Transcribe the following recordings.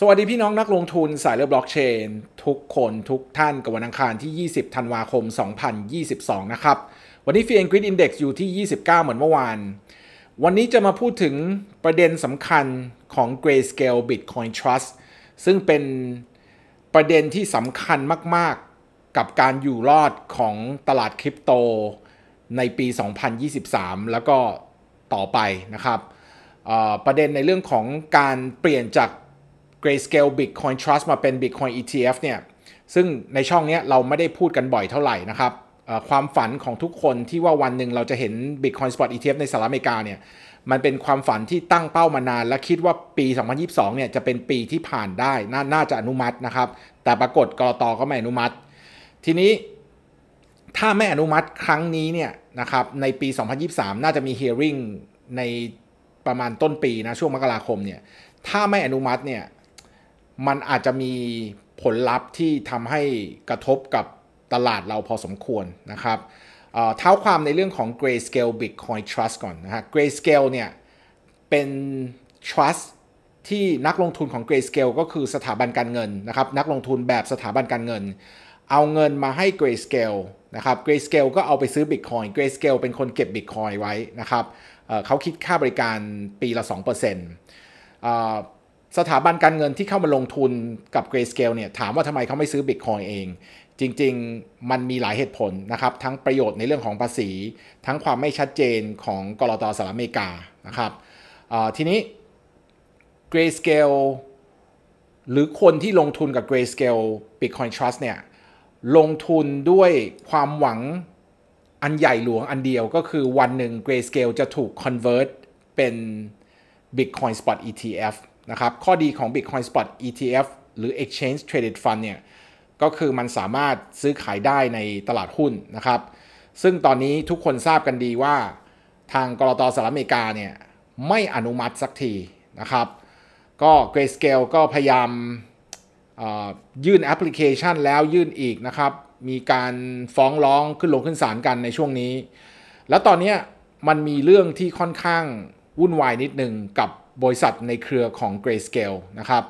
สวัสดี พี่น้องนักลงทุนสายเลือบล็อกเชน ทุกคนทุกท่านกับวันอังคารที่ 20 ธันวาคม 2022 นะครับ วันนี้ฟีเอ็นกริดอินเด็กซ์อยู่ที่ 29 เหมือนเมื่อวาน วันนี้จะมาพูดถึงประเด็นสำคัญของ Grayscale Bitcoin Trust ซึ่งเป็นประเด็นที่สำคัญมาก ๆ กับการอยู่รอดของตลาดคริปโตในปี 2023 แล้วก็ต่อไปนะครับ ประเด็นในเรื่องของการเปลี่ยนจาก Grayscale Bitcoin Trust มาเป็น Bitcoin ETF เนี่ย ซึ่งในช่องนี้เราไม่ได้พูดกันบ่อยเท่าไหร่นะครับความฝันของทุกคนที่ว่าวันหนึ่งเราจะเห็น Bitcoin Spot ETF ในสหรัฐอเมริกาเนี่ยมันเป็นความฝันที่ตั้งเป้ามานานและคิดว่าปี 2022เนี่ยจะเป็นปีที่ผ่านได้ น่าจะอนุมัตินะครับ แต่ปรากฏกรอตก็ไม่อนุมัติ ทีนี้ถ้าไม่อนุมัติครั้งนี้เนี่ยนะครับในปี 2023 น่าจะมี hearing ในประมาณต้นปีนะช่วงมกราคมเนี่ยถ้าไม่อนุมัติเนี่ยมันอาจจะมีผลลัพธ์ที่ทำให้กระทบกับตลาดเราพอสมควรนะครับเท่าความในเรื่องของ Grayscale Bitcoin Trust ก่อนนะฮะ Grayscale เนี่ยเป็น Trust ที่นักลงทุนของ Grayscale ก็คือสถาบันการเงินนะครับ นักลงทุนแบบสถาบันการเงิน เอาเงินมาให้ Grayscale นะครับ Grayscale ก็เอาไปซื้อ Bitcoin Grayscale เป็นคนเก็บ Bitcoin ไว้นะครับเขาคิดค่าบริการปีละ2%เสถาบันการเงินที่เข้ามาลงทุนกับ Grayscale เนี่ยถามว่าทำไมเขาไม่ซื้อ Bitcoin เอง จริงๆมันมีหลายเหตุผลนะครับทั้งประโยชน์ในเรื่องของภาษี ทั้งความไม่ชัดเจนของกรอตอสหรัฐอเมริกานะครับทีนี้ Grayscale หรือคนที่ลงทุนกับ Grayscale Bitcoin Trust เนี่ย ลงทุนด้วยความหวังอันใหญ่หลวงอันเดียวก็คือวันหนึ่ง Grayscale จะถูก convert เป็น Bitcoin Spot ETF นะครับ ข้อดีของ Bitcoin Spot ETF หรือ Exchange Traded Fund เนี่ยก็คือมันสามารถซื้อขายได้ในตลาดหุ้นนะครับ ซึ่งตอนนี้ทุกคนทราบกันดีว่า ทางกรตสหรัฐอเมริกาเนี่ย ไม่อนุมัติสักทีนะครับ ก็ Grayscale ก็พยายามยื่นแอปพลิเคชันแล้วยื่นอีกนะครับ มีการฟ้องร้องขึ้นลงขึ้นศาลกันในช่วงนี้ แล้วตอนนี้มันมีเรื่องที่ค่อนข้างวุ่นวายนิดหนึ่งกับบริษัทในเครือของ Grayscale นะครับ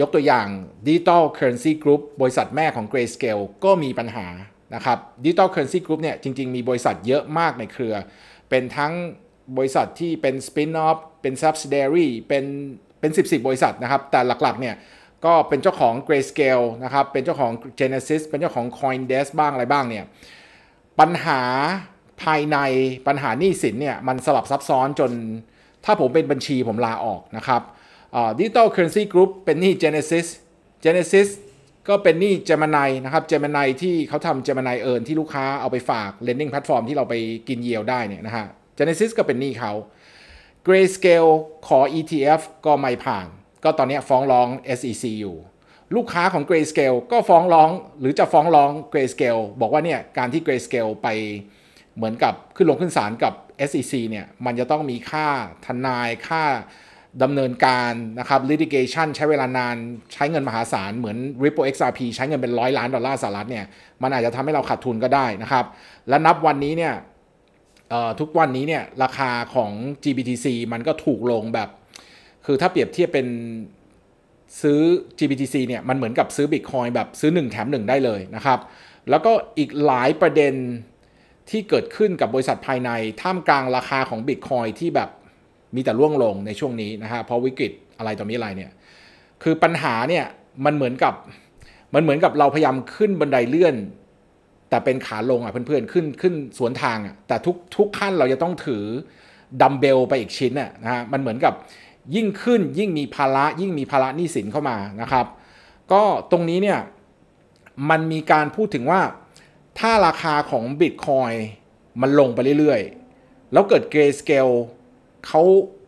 ยกตัวอย่าง Digital Currency Group บริษัทแม่ของ Grayscale ก็มีปัญหานะครับ Digital Currency Group เนี่ยจริงๆมีบริษัทเยอะมากในเครือ เป็นทั้งบริษัทที่เป็น spin-off เป็น subsidiary เป็นเป็น10 10 บริษัทนะครับ แต่หลักๆเนี่ยก็เป็นเจ้าของ Grayscale นะครับเป็นเจ้าของ Genesis เป็นเจ้าของ Coindesk บ้างอะไรบ้างเนี่ยปัญหาภายในปัญหาหนี้สินเนี่ยมันสลับซับซ้อนจนถ้าผมเป็นบัญชีผมลาออกนะครับดิจิตอลเคอร์เรนซีกรุ๊ปเป็นหนี้ Genesis Genesis ก็เป็นหนี้จมานายนะครับเจมานายที่เขาทำเจมานายเอิร์นที่ลูกค้าเอาไปฝาก Lending Platform ที่เราไปกินเยียวได้เนี่ยนะฮะ Genesis ก็เป็นหนี้เขา Grayscale ขอ ETF ก็ไม่ผ่าน ก็ตอนนี้ฟ้องร้อง SEC อยู่ลูกค้าของ Grayscale ก็ฟ้องร้องหรือจะฟ้องร้อง Grayscale บอกว่าเนี่ยการที่ Grayscale ไปเหมือนกับขึ้นลงขึ้นศาลกับ SEC เนี่ย มันจะต้องมีค่าทนายค่าดำเนินการ นะครับ litigation ใช้เวลานานใช้เงินมหาศาล เหมือน Ripple XRP ใช้เงินเป็นร้อยล้าน ดอลลาร์สหรัฐเนี่ย มันอาจจะทำให้เราขาดทุนก็ได้นะครับ และนับวันนี้เนี่ยทุกวันนี้เนี่ย ราคาของ GBTC มันก็ถูกลงแบบ คือถ้าเปรียบเทียบเป็นซื้อ GBTC เนี่ย มันเหมือนกับซื้อ Bitcoin แบบซื้อ1แถม1ได้เลยนะครับแล้วก็อีกหลายประเด็นที่เกิดขึ้นกับบริษัทภายในท่ามกลางราคาของบิตคอยที่แบบมีแต่ร่วงลงในช่วงนี้นะฮะเพราะวิกฤตอะไรต่อมีอะไรเนี่ย คือปัญหาเนี่ย มันเหมือนกับ มันเหมือนกับเราพยายามขึ้นบันไดเลื่อน แต่เป็นขาลงอ่ะเพื่อนๆ ขึ้นขึ้นสวนทางอ่ะแต่ทุกทุกขั้นเราจะต้องถือดัมเบลไปอีกชิ้นน่ะนะฮะ มันเหมือนกับยิ่งขึ้นยิ่งมีภาระยิ่งมีภาระหนี้สินเข้ามานะครับ ก็ตรงนี้เนี่ยมันมีการพูดถึงว่าถ้าราคาของ Bitcoin มันลงไปเรื่อย ๆ แล้วเกิด Grayscale เขา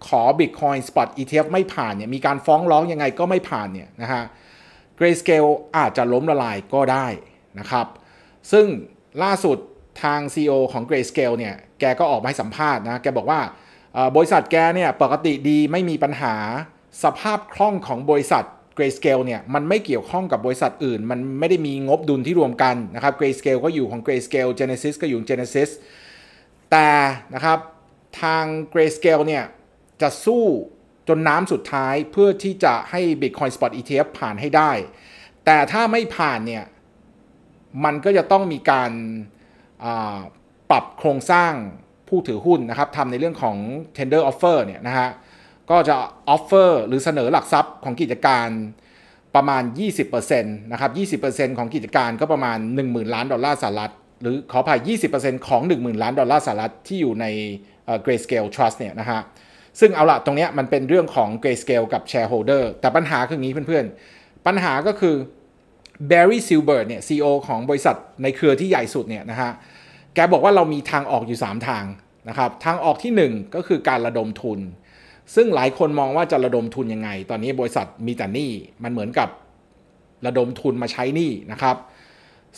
ขอ Bitcoin Spot ETF ไม่ผ่านเนี่ยมีการฟ้องร้องยังไงก็ไม่ผ่านเนี่ยนะฮะ Grayscale อาจจะล้มละลายก็ได้นะครับ ซึ่งล่าสุดทาง CEO ของ Grayscale เนี่ยแกก็ออกมาให้สัมภาษณ์นะ แกบอกว่าบริษัทแกเนี่ยปกติดีไม่มีปัญหาสภาพคล่องของบริษัท Grayscale เนี่ยมันไม่เกี่ยวข้องกับบริษัทอื่น มันไม่ได้มีงบดุลที่รวมกันนะครับ Grayscale ก็อยู่ของ Grayscale Genesis ก็อยู่ Genesis แต่นะครับทาง Grayscale เนี่ยจะสู้จนน้ำสุดท้ายเพื่อที่จะให้ Bitcoin Spot ETF ผ่านให้ได้ แต่ถ้าไม่ผ่านเนี่ยมันก็จะต้องมีการปรับโครงสร้างผู้ถือหุ้นนะครับทำในเรื่องของ tender offer เนี่ยนะฮะก็จะออฟเฟอร์หรือเสนอหลักทรัพย์ของกิจการประมาณ 20%นะครับ 20%ของกิจการก็ประมาณ 10,000 ล้านดอลลาร์สหรัฐหรือขออภัย20%ของ10,000 ล้านดอลลาร์สหรัฐที่อยู่ใน Grayscale Trust เนี่ยนะฮะ ซึ่งเอาละตรงนี้มันเป็นเรื่องของ Grayscale กับ Shareholder แต่ปัญหาคืองี้เพื่อนๆ ปัญหาก็คือ Barry Silbert เนี่ย CEO ของบริษัทในเครือที่ใหญ่สุดเนี่ยนะฮะแกบอกว่าเรามีทางออกอยู่ 3 ทางนะครับทางออกที่ 1 ก็คือการระดมทุนซึ่งหลายคนมองว่าจะระดมทุนยังไง ตอนนี้บริษัทมีแต่หนี้มันเหมือนกับระดมทุนมาใช้หนี้นะครับ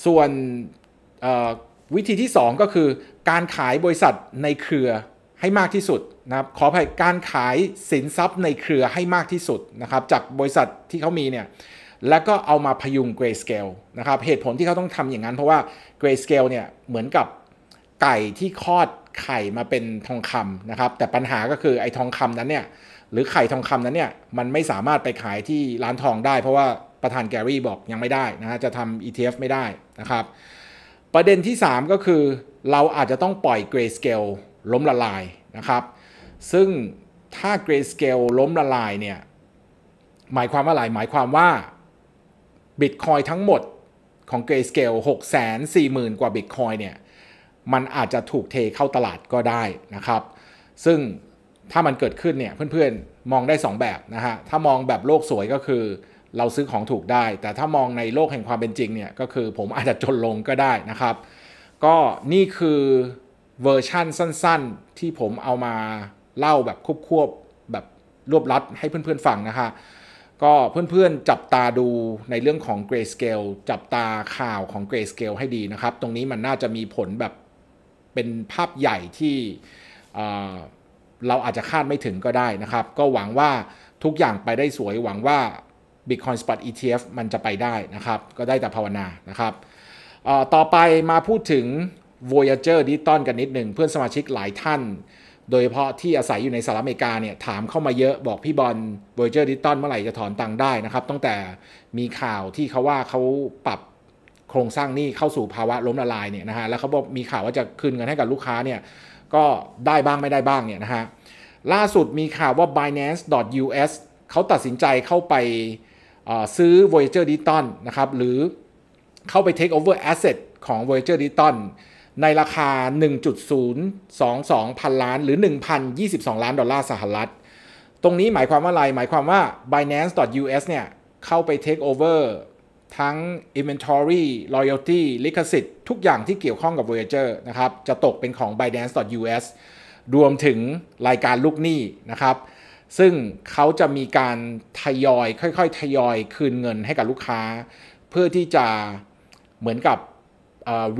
ส่วนวิธีที่2ก็คือการขายบริษัทในเครือให้มากที่สุดนะครับ ขออภัยการขายสินทรัพย์ในเครือให้มากที่สุดนะครับจากบริษัทที่เขามีเนี่ย แล้วก็เอามาพยุง Grayscale นะครับ เหตุผลที่เขาต้องทำอย่างนั้นเพราะว่า Grayscale เนี่ยเหมือนกับไก่ที่คลอดไข่มาเป็นทองคำนะครับแต่ปัญหาก็คือไอ้ทองคำนั้นเนี่ยหรือไข่ทองคำนั้นเนี่ยมันไม่สามารถไปขายที่ร้านทองได้เพราะว่าประธานแกรี่บอกยังไม่ได้นะฮะจะทำ ETF ไม่ได้นะครับประเด็นที่ 3 ก็คือ เราอาจจะต้องปล่อยเกรสเกลล้มละลายนะครับซึ่งถ้าเกรสเกลล้มละลายเนี่ยหมายความว่าอะไรหมายความว่าบิตคอยทั้งหมดของเกรสเกลหกแสนสี่หมื่นกว่าบิตคอยเนี่ยมันอาจจะถูกเทเข้าตลาดก็ได้นะครับ ซึ่งถ้ามันเกิดขึ้นเนี่ย เพื่อนๆมองได้ 2 แบบนะฮะถ้ามองแบบโลกสวยก็คือเราซื้อของถูกได้ แต่ถ้ามองในโลกแห่งความเป็นจริงเนี่ย ก็คือผมอาจจะจนลงก็ได้นะครับ ก็นี่คือเวอร์ชั่นสั้นๆ ที่ผมเอามาเล่าแบบควบๆ แบบรวบลัดให้เพื่อนๆฟังนะฮะก็เพื่อนๆจับตาดูในเรื่องของ grayscale จับตาข่าวของ grayscale ให้ดีนะครับ ตรงนี้มันน่าจะมีผลแบบเป็นภาพใหญ่ที่เราอาจจะคาดไม่ถึงก็ได้นะครับ ก็หวังว่าทุกอย่างไปได้สวยหวังว่า Bitcoin Spot ETF มันจะไปได้นะครับ ก็ได้แต่ภาวนานะครับต่อไปมาพูดถึง Voyager Digital กันนิดหนึ่ง เพื่อนสมาชิกหลายท่านโดยเฉพาะที่อาศัยอยู่ในสหรัฐอเมริกาเนี่ย ถามเข้ามาเยอะบอกพี่บอล Voyager Digital เมื่อไหร่จะถอนตังค์ได้นะครับ ตั้งแต่มีข่าวที่เขาว่าเขาปรับโครงสร้างหนี้เข้าสู่ภาวะล้มละลายเนี่ยนะฮะ แล้วเขาบอกมีข่าวว่าจะคืนเงินให้กับลูกค้าเนี่ย ก็ได้บ้างไม่ได้บ้างเนี่ยนะฮะ ล่าสุดมีข่าวว่า binance.us เขาตัดสินใจเข้าไปซื้อ Voyager Digital นะครับ หรือเข้าไป take over asset ของ Voyager Digital ในราคา 1.022พันล้านหรือ 1,022 ล้านดอลลาร์สหรัฐ ตรงนี้หมายความว่าอะไรหมายความว่า binance.us เนี่ยเข้าไป take over ทั้ง Inventory Loyalty ลิขสิทธิ์ทุกอย่างที่เกี่ยวข้องกับ Voyager นะครับ จะตกเป็นของ Binance.us รวมถึงรายการลูกหนี้นะครับ ซึ่งเขาจะมีการทยอย ค่อยๆ ทยอยคืนเงินให้กับลูกค้า เพื่อที่จะเหมือนกับ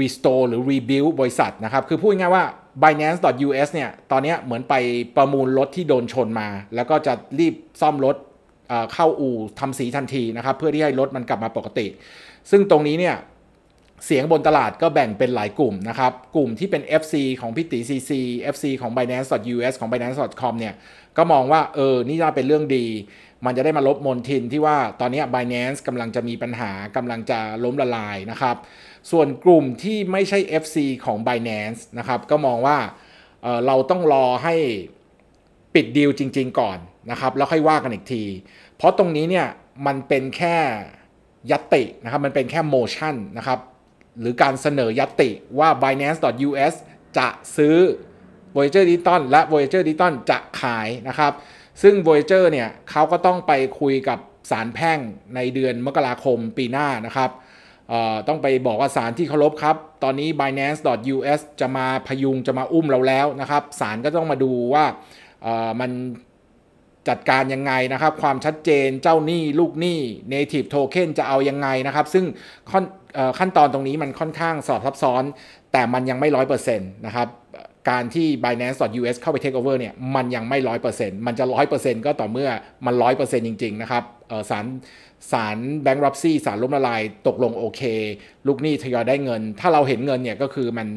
restore หรือ rebuild บริษัทนะครับ คือพูดง่ายว่า Binance.us เนี่ย ตอนนี้เหมือนไปประมูลรถที่โดนชนมา แล้วก็จะรีบซ่อมรถเข้าอู่ทำสีทันทีนะครับเพื่อที่ให้รถมันกลับมาปกติ ซึ่งตรงนี้เนี่ย เสียงบนตลาดก็แบ่งเป็นหลายกลุ่มนะครับ กลุ่มที่เป็น FC ของพิตี CC FC ของ Binance.us ของ Binance.com เนี่ยก็มองว่าเออนี่จะเป็นเรื่องดี มันจะได้มาลบมนทินที่ว่าตอนนี้ Binance กำลังจะมีปัญหากำลังจะล้มละลายนะครับ ส่วนกลุ่มที่ไม่ใช่ FC ของ Binance นะครับก็มองว่าเออเราต้องรอให้ปิดดีลจริง ๆ ก่อน นะครับ แล้วค่อยว่ากัน อีก ที เพราะตรงนี้ เนี่ย มันเป็นแค่ยัตติ นะครับ มันเป็นแค่ โมชั่น นะครับ หรือการเสนอยัตติว่า binance.us จะซื้อ Voyager d i g i t o n และ Voyager d i g i t o n จะขายนะครับ ซึ่ง Voyager เนี่ยเขาก็ต้องไปคุยกับศาลแพ่งในเดือนมกราคมปีหน้านะครับต้องไปบอกว่าศาลที่เคารพครับ ตอนนี้ binance.us จะมาพยุงจะมาอุ้มเราแล้วนะครับศาลก็ต้องมาดูว่ามันจัดการยังไงนะครับ ความชัดเจนเจ้าหนี้ลูกหนี้ native token จะเอายังไงนะครับ ซึ่งขั้นตอนตรงนี้มันค่อนข้างสอบซับซ้อน แต่มันยังไม่ร้อยเปอร์เซ็นต์นะครับการที่ Binance.us เข้าไป take over เนี่ยมันยังไม่100%มันจะ 100%ก็ต่อเมื่อมัน100%จริงๆนะครับสารสารแบงก์รับซี่สารล้มละลาย ตกลงโอเค ลูกหนี้ทยอยได้เงิน ถ้าเราเห็นเงินเนี่ย ก็คือมัน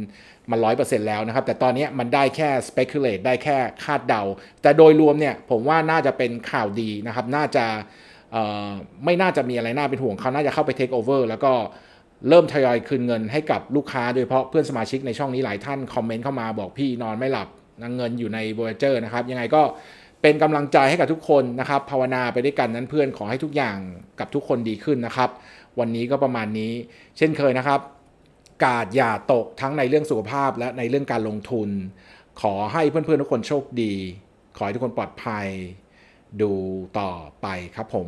มันร้อยเปอร์เซ็นต์แล้วนะครับ แต่ตอนนี้มันได้แค่ speculate ได้แค่คาดเดาแต่โดยรวมเนี่ย ผมว่าน่าจะเป็นข่าวดีนะครับ น่าจะไม่น่าจะมีอะไร น่าเป็นห่วงเขาน่าจะเข้าไป take over แล้วก็เริ่มทยอยคืนเงินให้กับลูกค้าโดยเฉพาะเพื่อนสมาชิกในช่องนี้หลายท่านคอมเมนต์เข้ามาบอกพี่นอนไม่หลับนังเงินอยู่ใน Voyager นะครับยังไงก็เป็นกำลังใจให้กับทุกคนนะครับ ภาวนาไปด้วยกันนั้นเพื่อนขอให้ทุกอย่างกับทุกคนดีขึ้นนะครับ วันนี้ก็ประมาณนี้ เช่นเคยนะครับ กาดอย่าตกทั้งในเรื่องสุขภาพและในเรื่องการลงทุน ขอให้เพื่อนๆทุกคนโชคดี ขอให้ทุกคนปลอดภัย ดูต่อไปครับผม